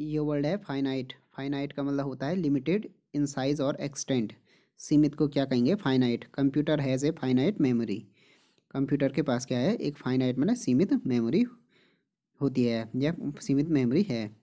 ये वर्ड है finite finite का मतलब होता है लिमिटेड इन साइज और एक्सटेंट सीमित को क्या कहेंगे finite computer has a finite memory computer के पास क्या है एक फाइनाइट मतलब सीमित मेमोरी होती है या सीमित मेमोरी है